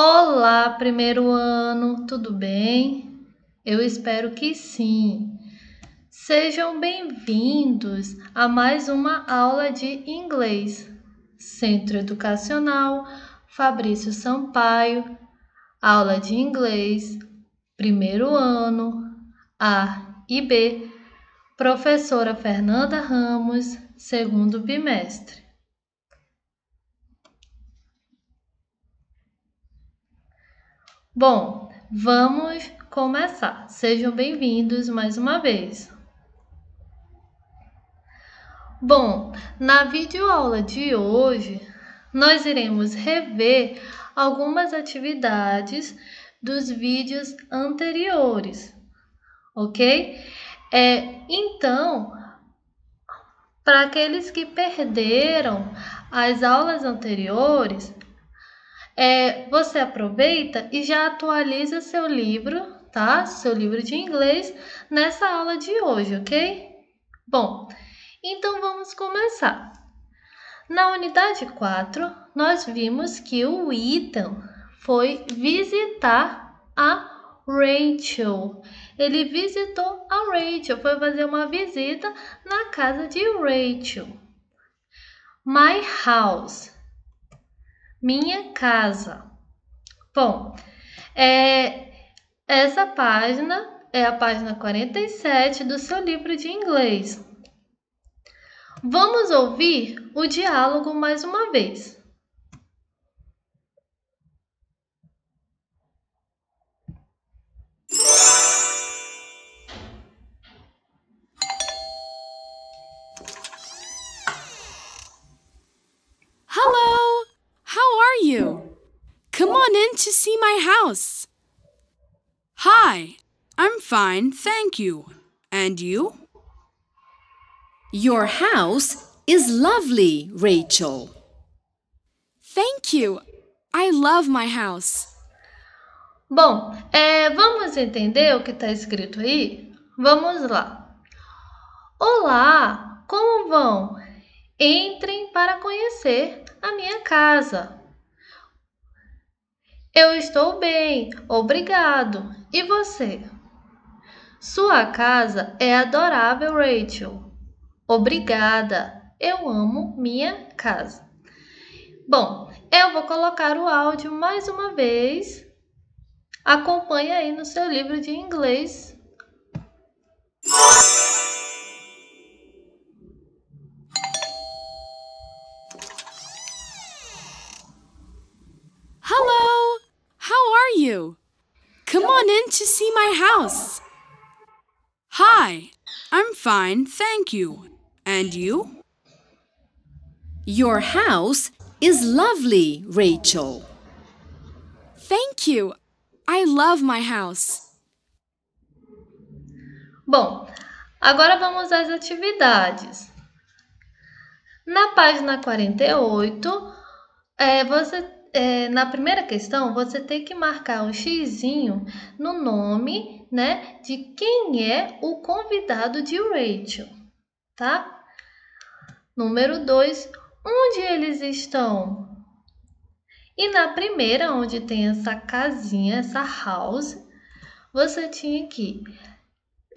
Olá, primeiro ano, tudo bem? Eu espero que sim. Sejam bem-vindos a mais uma aula de inglês. Centro Educacional Fabrício Sampaio, aula de inglês, primeiro ano, A e B, professora Fernanda Ramos, segundo bimestre. Bom, vamos começar. Sejam bem-vindos mais uma vez. Bom, na videoaula de hoje, nós iremos rever algumas atividades dos vídeos anteriores, ok? É, então, para aqueles que perderam as aulas anteriores, é, você aproveita e já atualiza seu livro, tá? Seu livro de inglês nessa aula de hoje, ok? Bom, então vamos começar. Na unidade 4, nós vimos que o Ethan foi visitar a Rachel. Ele visitou a Rachel, foi fazer uma visita na casa de Rachel. My house minha Casa. Bom, é, essa página é a página 47 do seu livro de inglês. Vamos ouvir o diálogo mais uma vez. see my house? Hi, I'm fine, thank you. And you? Your house is lovely, Rachel. Thank you. I love my house. Bom, é, vamos entender o que está escrito aí? Vamos lá. Olá, como vão? Entrem para conhecer a minha casa. Eu estou bem, obrigado. E você? Sua casa é adorável, Rachel. Obrigada. Eu amo minha casa. Bom, eu vou colocar o áudio mais uma vez. Acompanhe aí no seu livro de inglês. on in to see my house. Hi, I'm fine, thank you. And you? Your house is lovely, Rachel. Thank you. I love my house. Bom, agora vamos às atividades. Na página 48, é, você é, na primeira questão, você tem que marcar um xizinho no nome, né, de quem é o convidado de Rachel, tá? Número 2, onde eles estão? E na primeira, onde tem essa casinha, essa house, você tinha que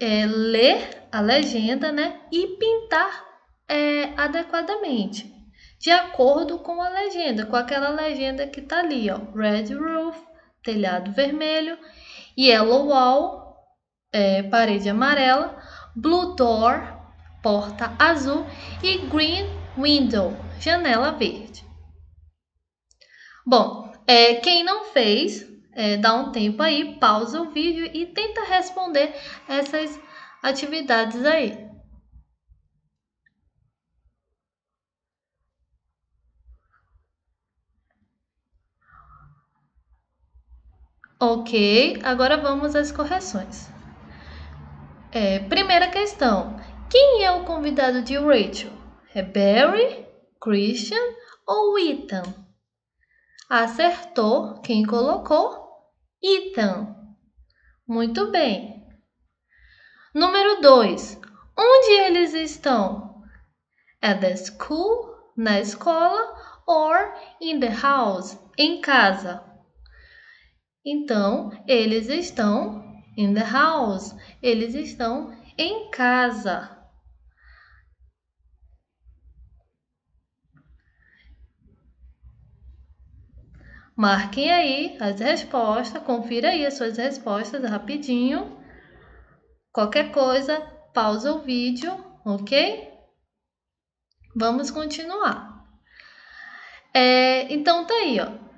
é, ler a legenda, né, e pintar é, adequadamente de acordo com a legenda, com aquela legenda que está ali, ó, red roof, telhado vermelho, yellow wall, é, parede amarela, blue door, porta azul e green window, janela verde. Bom, é, quem não fez, é, dá um tempo aí, pausa o vídeo e tenta responder essas atividades aí. Ok, agora vamos às correções. É, primeira questão: quem é o convidado de Rachel? É Barry, Christian ou Ethan? Acertou quem colocou Ethan. Muito bem. Número 2. Onde eles estão? É At the school, na escola, or in the house, em casa. Então, eles estão in the house. Eles estão em casa. Marquem aí as respostas, confira aí as suas respostas rapidinho. Qualquer coisa, pausa o vídeo, ok? Vamos continuar. É, então tá aí, ó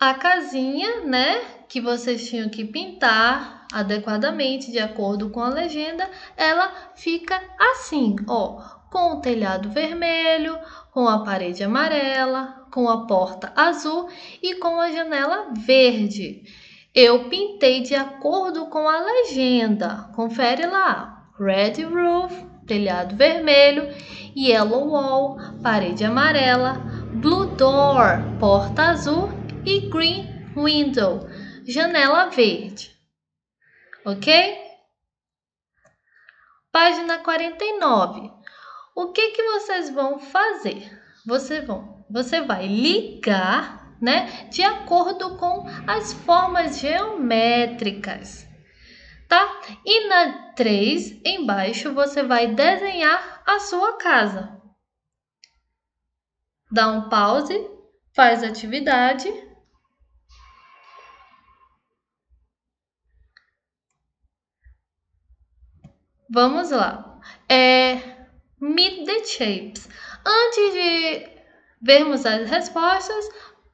a casinha, né, que vocês tinham que pintar adequadamente de acordo com a legenda, ela fica assim, ó, com o telhado vermelho, com a parede amarela, com a porta azul e com a janela verde. Eu pintei de acordo com a legenda. Confere lá. Red roof, telhado vermelho, yellow wall, parede amarela, blue door, porta azul e green window, janela verde. Ok? Página 49. O que, que vocês vão fazer? Você, vão, você vai ligar né, de acordo com as formas geométricas. Tá? E na 3, embaixo, você vai desenhar a sua casa. Dá um pause, faz a atividade Vamos lá. É, meet the shapes. Antes de vermos as respostas,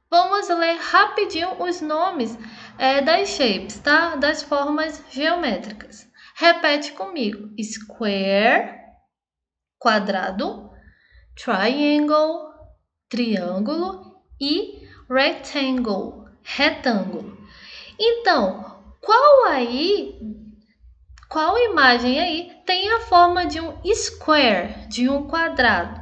vamos ler rapidinho os nomes é, das shapes, tá? Das formas geométricas. Repete comigo: square, quadrado, triangle, triângulo e rectangle, retângulo. Então, qual aí qual imagem aí tem a forma de um square, de um quadrado?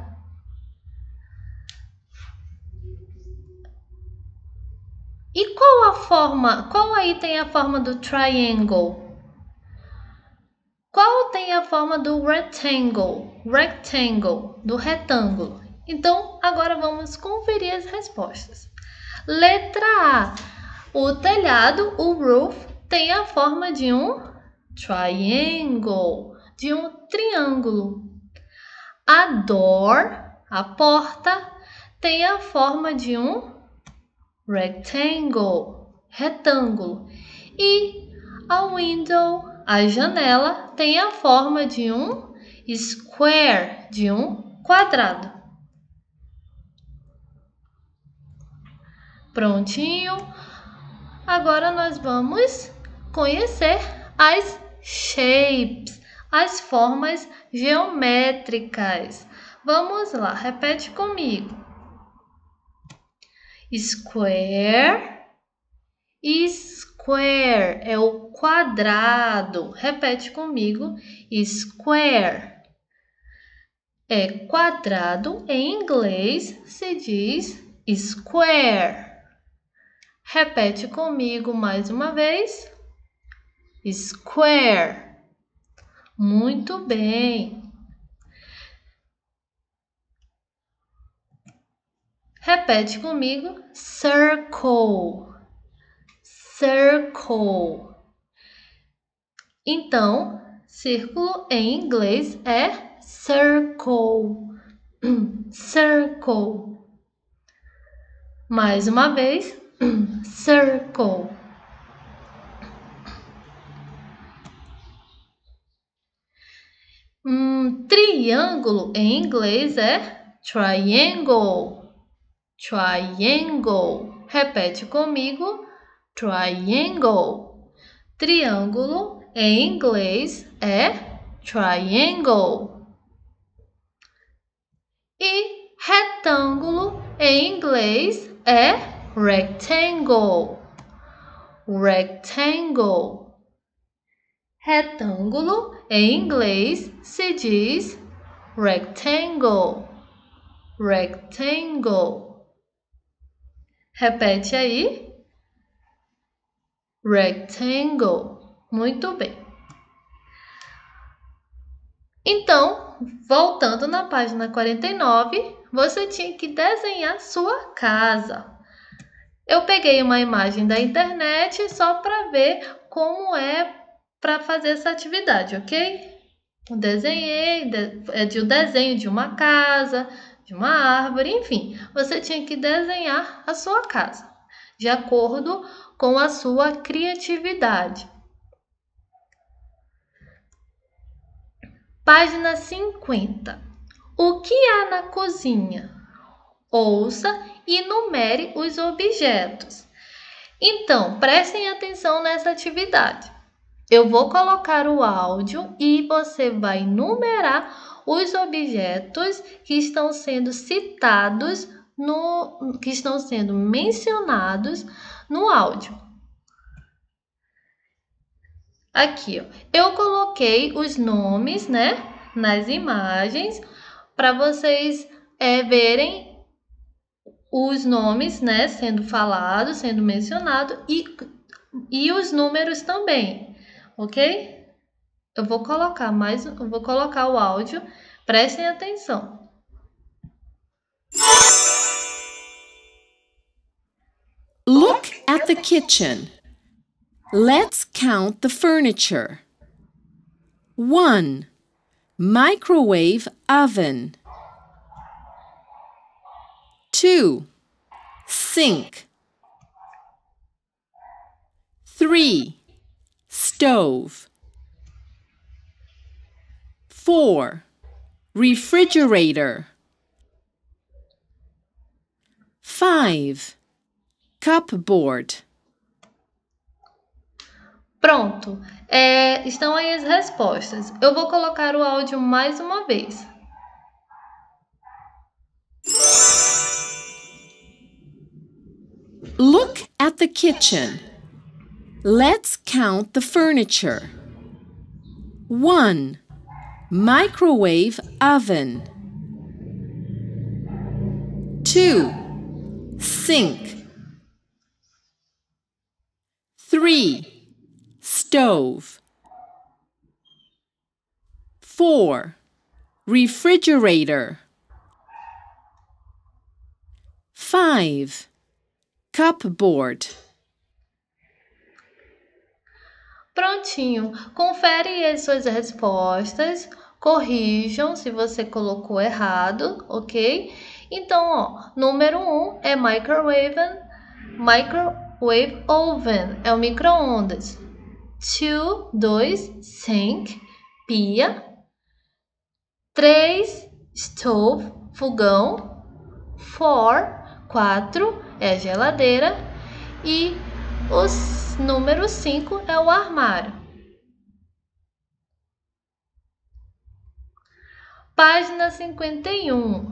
E qual a forma, qual aí tem a forma do triangle? Qual tem a forma do rectangle? Rectangle, do retângulo. Então, agora vamos conferir as respostas. Letra A. O telhado, o roof, tem a forma de um triangle, de um triângulo. A door, a porta, tem a forma de um rectangle, retângulo. E a window, a janela, tem a forma de um square, de um quadrado. Prontinho. Agora nós vamos conhecer as shapes, as formas geométricas. Vamos lá, repete comigo. Square, square é o quadrado. Repete comigo, square. É quadrado, em inglês se diz square. Repete comigo mais uma vez. Square. Muito bem. Repete comigo: circle. Circle. Então, círculo em inglês é circle. Circle. Mais uma vez, circle. Hum, triângulo em inglês é triangle. Triangle. Repete comigo. Triangle. Triângulo em inglês é triangle. E retângulo em inglês é rectangle. Rectangle. Retângulo em inglês se diz rectangle, rectangle. Repete aí. Rectangle. Muito bem. Então, voltando na página 49, você tinha que desenhar sua casa. Eu peguei uma imagem da internet só para ver como é para fazer essa atividade, ok? Eu desenhei, é de o desenho de uma casa, de uma árvore, enfim, você tinha que desenhar a sua casa de acordo com a sua criatividade. Página 50. O que há na cozinha? Ouça e numere os objetos. Então, prestem atenção nessa atividade. Eu vou colocar o áudio e você vai numerar os objetos que estão sendo citados no que estão sendo mencionados no áudio. Aqui, ó. eu coloquei os nomes, né, nas imagens para vocês é, verem os nomes, né, sendo falados, sendo mencionado e e os números também, ok? Eu vou colocar mais, eu vou colocar o áudio, prestem atenção. Look at the kitchen. Let's count the furniture. One, Microwave oven. Two, Sink. Three stove. four, Refrigerator. five, Cupboard. Pronto, é, estão aí as respostas. Eu vou colocar o áudio mais uma vez. Look at the kitchen. Let's count the furniture. 1. Microwave oven. 2. Sink. 3. Stove. 4. Refrigerator. 5. Cupboard. Prontinho. Confere as suas respostas, corrijam se você colocou errado, ok? Então, ó, número 1 um é microwave, microwave oven, é o micro-ondas. 2, 2, sink, pia. 3, stove, fogão. 4, 4 é geladeira. E o número 5 é o armário. Página 51.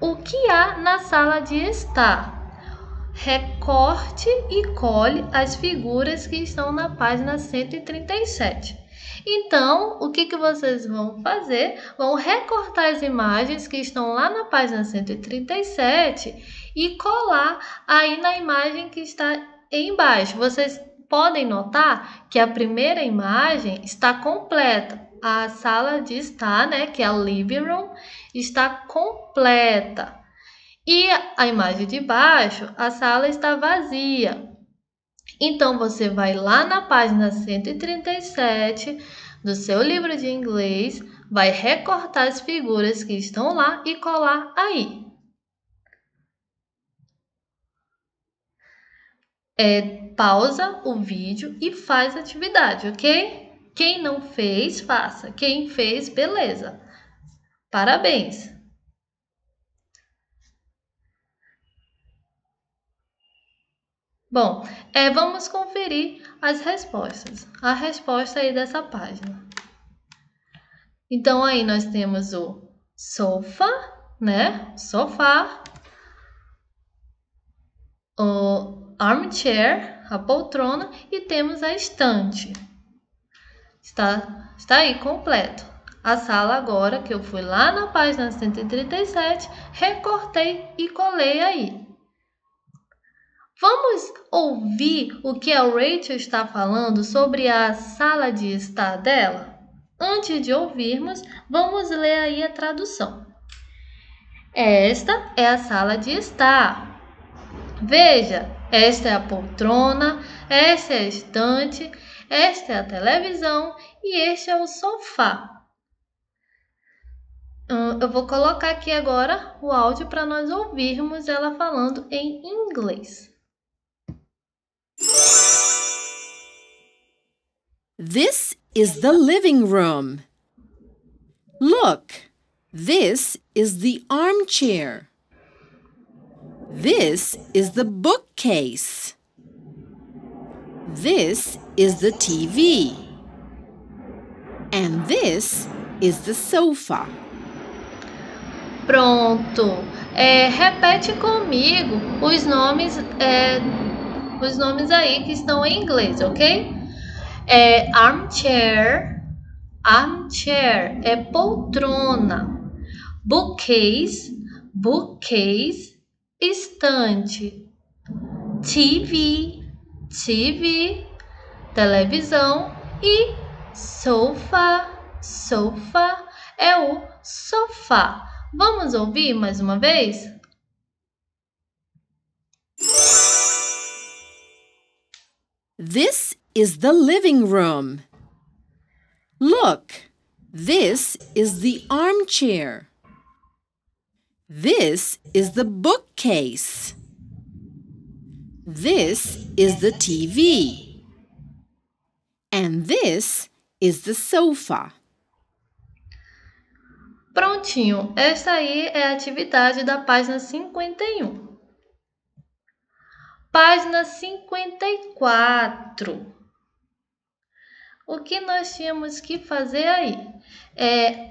O que há na sala de estar? Recorte e cole as figuras que estão na página 137. Então, o que, que vocês vão fazer? Vão recortar as imagens que estão lá na página 137 e colar aí na imagem que está embaixo. Vocês podem notar que a primeira imagem está completa. A sala de estar, né, que é a living room, está completa. E a imagem de baixo, a sala está vazia. Então você vai lá na página 137 do seu livro de inglês, vai recortar as figuras que estão lá e colar aí. é, pausa o vídeo e faz a atividade, ok? Quem não fez, faça. Quem fez, beleza. Parabéns! Bom, é, vamos conferir as respostas. A resposta aí dessa página. Então, aí nós temos o sofá, né? Sofá. O armchair, a poltrona, e temos a estante. Está, está aí completo. A sala agora, que eu fui lá na página 137, recortei e colei aí. Vamos ouvir o que a Rachel está falando sobre a sala de estar dela? Antes de ouvirmos, vamos ler aí a tradução. Esta é a sala de estar. Veja, esta é a poltrona, esta é a estante, esta é a televisão e este é o sofá. Eu vou colocar aqui agora o áudio para nós ouvirmos ela falando em inglês. This is the living room. Look, this is the armchair. This is the bookcase. This is the TV. And this is the sofa. Pronto. É, repete comigo os nomes, é, os nomes aí que estão em inglês, ok? É armchair, armchair é poltrona. Bookcase, bookcase estante, TV, TV, televisão e sofá, sofá é o sofá. Vamos ouvir mais uma vez? This is the living room. Look, this is the armchair. This is the bookcase. This is the TV. And this is the sofa. Prontinho, esta aí é a atividade da página 51. Página 54. O que nós tínhamos que fazer aí? É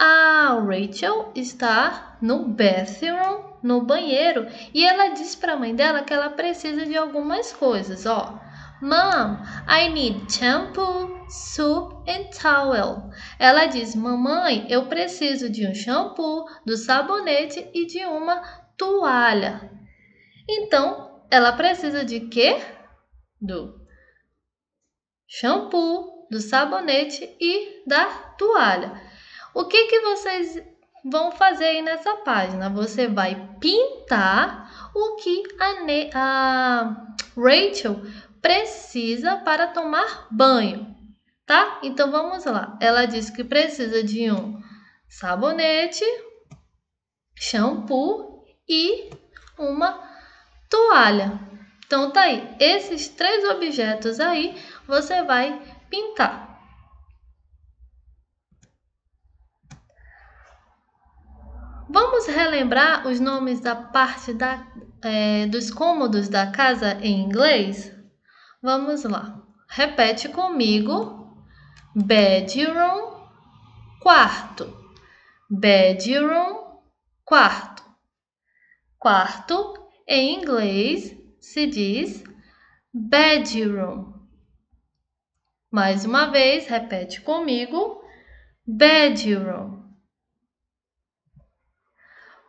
a Rachel está no bathroom, no banheiro, e ela diz para a mãe dela que ela precisa de algumas coisas, ó. Mom, I need shampoo, soap and towel. Ela diz: "Mamãe, eu preciso de um shampoo, do sabonete e de uma toalha." Então, ela precisa de quê? Do shampoo, do sabonete e da toalha. O que, que vocês vão fazer aí nessa página? Você vai pintar o que a, ne a Rachel precisa para tomar banho, tá? Então vamos lá. Ela disse que precisa de um sabonete, shampoo e uma toalha. Então tá aí, esses três objetos aí você vai pintar. vamos relembrar os nomes da parte da, é, dos cômodos da casa em inglês? Vamos lá. Repete comigo: bedroom, quarto. Bedroom, quarto. Quarto em inglês se diz bedroom. Mais uma vez, repete comigo: bedroom.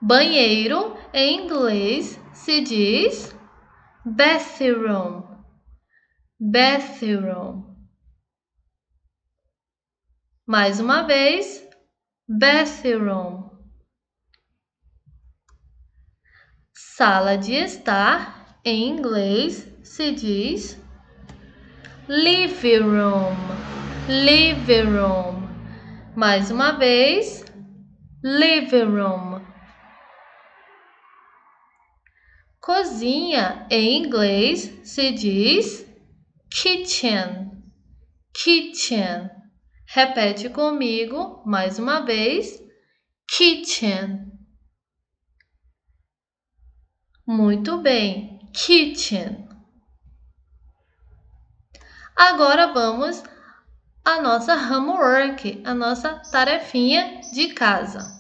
Banheiro em inglês se diz bathroom. Bathroom. Mais uma vez, bathroom. Sala de estar em inglês se diz living room. Living room. Mais uma vez, living room. Cozinha em inglês se diz kitchen. Kitchen. Repete comigo mais uma vez: kitchen. Muito bem, kitchen. Agora vamos à nossa homework, a nossa tarefinha de casa.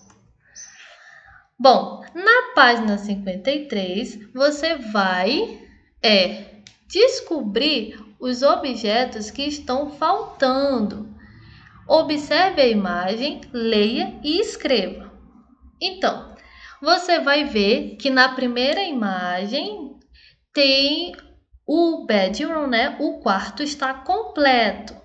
Bom, na página 53, você vai é, descobrir os objetos que estão faltando. Observe a imagem, leia e escreva. Então, você vai ver que na primeira imagem tem o bedroom, né? O quarto está completo.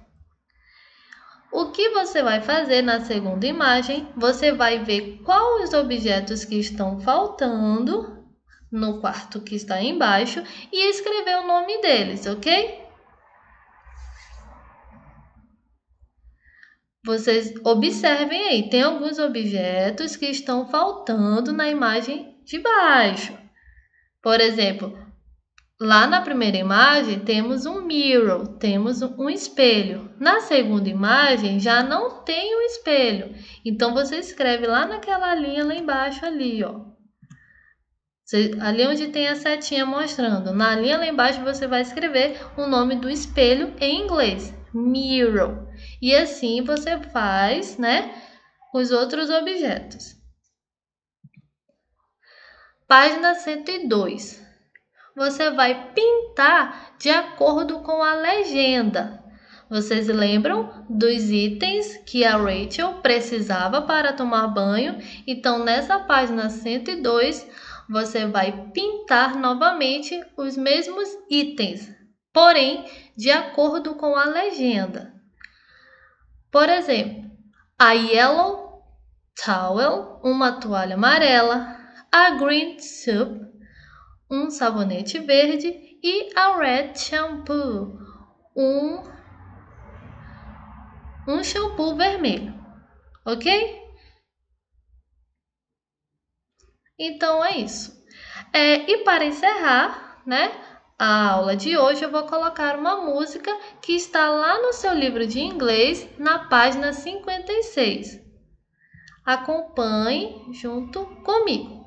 O que você vai fazer na segunda imagem? Você vai ver quais os objetos que estão faltando no quarto que está embaixo e escrever o nome deles, ok? Vocês observem aí, tem alguns objetos que estão faltando na imagem de baixo. Por exemplo, Lá na primeira imagem temos um mirror, temos um espelho. Na segunda imagem já não tem um espelho. Então você escreve lá naquela linha lá embaixo ali, ó. Você, ali onde tem a setinha mostrando. Na linha lá embaixo você vai escrever o nome do espelho em inglês, mirror. E assim você faz, né, os outros objetos. Página 102 você vai pintar de acordo com a legenda. Vocês lembram dos itens que a Rachel precisava para tomar banho? Então, nessa página 102, você vai pintar novamente os mesmos itens, porém de acordo com a legenda. Por exemplo, a yellow towel, uma toalha amarela, a green soup, um sabonete verde e a Red Shampoo, um, um shampoo vermelho, ok? Então é isso. É, e para encerrar, né, a aula de hoje eu vou colocar uma música que está lá no seu livro de inglês, na página 56. Acompanhe junto comigo.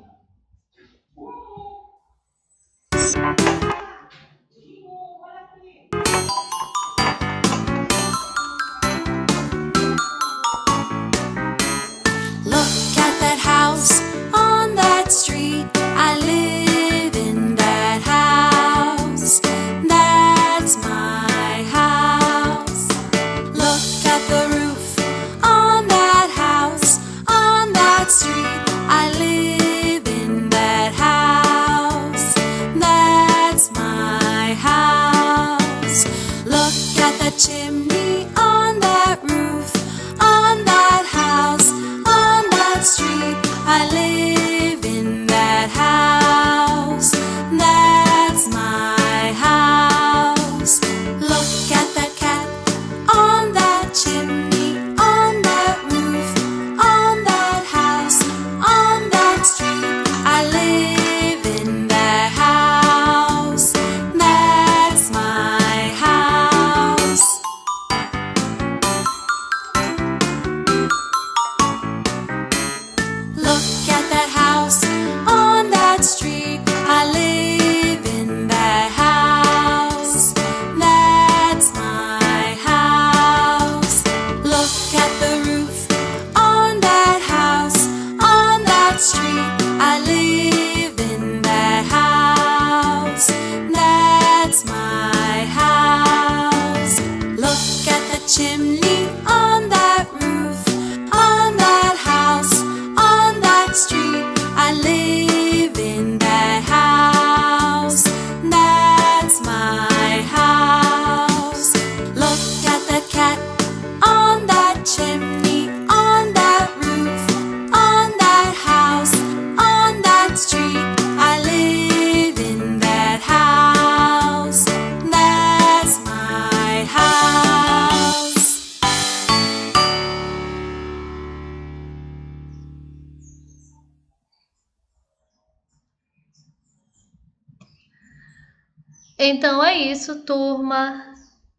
Então é isso, turma.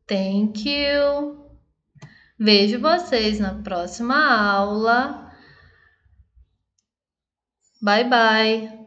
Thank you. Vejo vocês na próxima aula. Bye bye.